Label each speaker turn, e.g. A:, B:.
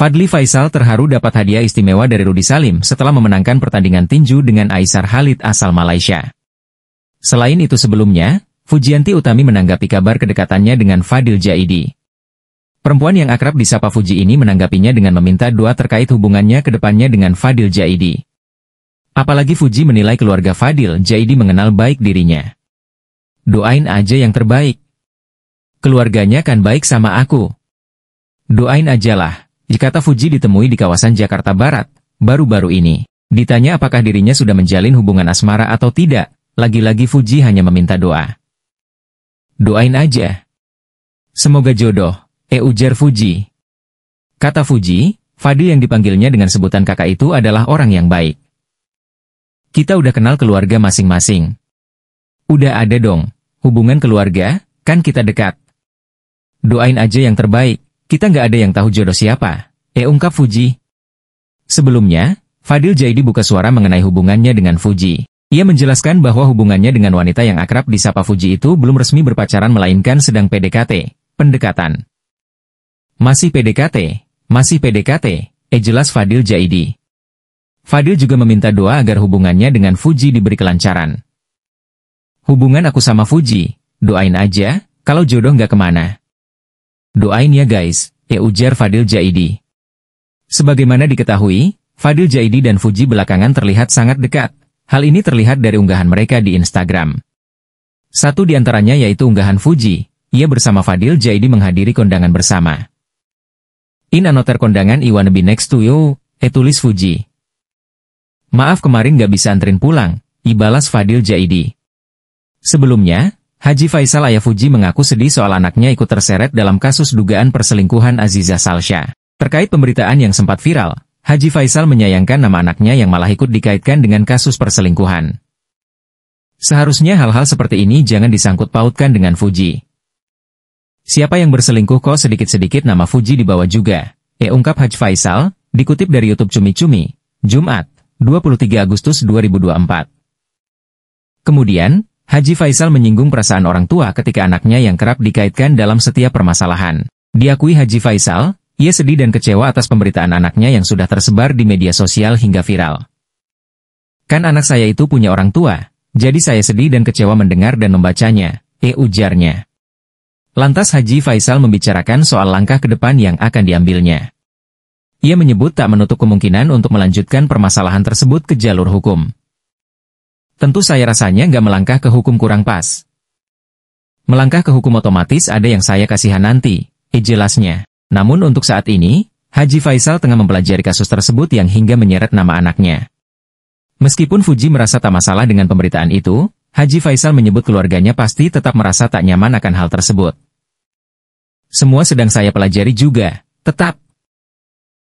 A: Fadli Faisal terharu dapat hadiah istimewa dari Rudi Salim setelah memenangkan pertandingan tinju dengan Aisar Halid asal Malaysia. Selain itu sebelumnya, Fujianti Utami menanggapi kabar kedekatannya dengan Fadil Jaidi. Perempuan yang akrab disapa Fuji ini menanggapinya dengan meminta doa terkait hubungannya ke depannya dengan Fadil Jaidi. Apalagi Fuji menilai keluarga Fadil Jaidi mengenal baik dirinya. Doain aja yang terbaik. Keluarganya kan baik sama aku. Doain ajalah kata Fuji ditemui di kawasan Jakarta Barat, baru-baru ini. Ditanya apakah dirinya sudah menjalin hubungan asmara atau tidak, lagi-lagi Fuji hanya meminta doa. Doain aja. Semoga jodoh, eh ujar Fuji. Kata Fuji, Fadil yang dipanggilnya dengan sebutan kakak itu adalah orang yang baik. Kita udah kenal keluarga masing-masing. Udah ada dong, hubungan keluarga, kan kita dekat. Doain aja yang terbaik, kita nggak ada yang tahu jodoh siapa, eh ungkap Fuji. Sebelumnya, Fadil Jaidi buka suara mengenai hubungannya dengan Fuji. Ia menjelaskan bahwa hubungannya dengan wanita yang akrab disapa Fuji itu belum resmi berpacaran melainkan sedang PDKT, pendekatan. Masih PDKT, masih PDKT, eh jelas Fadil Jaidi. Fadil juga meminta doa agar hubungannya dengan Fuji diberi kelancaran. Hubungan aku sama Fuji, doain aja, kalau jodoh nggak kemana. Doain ya guys, ya ujar Fadil Jaidi. Sebagaimana diketahui, Fadil Jaidi dan Fuji belakangan terlihat sangat dekat. Hal ini terlihat dari unggahan mereka di Instagram. Satu di antaranya yaitu unggahan Fuji. Ia bersama Fadil Jaidi menghadiri kondangan bersama. In another kondangan I wanna be next to you, eh tulis Fuji. Maaf kemarin gak bisa anterin pulang, ibalas Fadil Jaidi. Sebelumnya, Haji Faisal Ayah Fuji mengaku sedih soal anaknya ikut terseret dalam kasus dugaan perselingkuhan Aziza Salsha. Terkait pemberitaan yang sempat viral, Haji Faisal menyayangkan nama anaknya yang malah ikut dikaitkan dengan kasus perselingkuhan. Seharusnya hal-hal seperti ini jangan disangkut pautkan dengan Fuji. Siapa yang berselingkuh kok sedikit-sedikit nama Fuji dibawa juga. E ungkap Haji Faisal, dikutip dari Youtube Cumi Cumi, Jumat, 23 Agustus 2024. Kemudian, Haji Faisal menyinggung perasaan orang tua ketika anaknya yang kerap dikaitkan dalam setiap permasalahan. Diakui Haji Faisal, ia sedih dan kecewa atas pemberitaan anaknya yang sudah tersebar di media sosial hingga viral. Kan anak saya itu punya orang tua, jadi saya sedih dan kecewa mendengar dan membacanya, eh ujarnya. Lantas Haji Faisal membicarakan soal langkah ke depan yang akan diambilnya. Ia menyebut tak menutup kemungkinan untuk melanjutkan permasalahan tersebut ke jalur hukum. Tentu saya rasanya nggak melangkah ke hukum kurang pas. Melangkah ke hukum otomatis ada yang saya kasihan nanti, eh jelasnya. Namun untuk saat ini, Haji Faisal tengah mempelajari kasus tersebut yang hingga menyeret nama anaknya. Meskipun Fuji merasa tak masalah dengan pemberitaan itu, Haji Faisal menyebut keluarganya pasti tetap merasa tak nyaman akan hal tersebut. Semua sedang saya pelajari juga, tetap,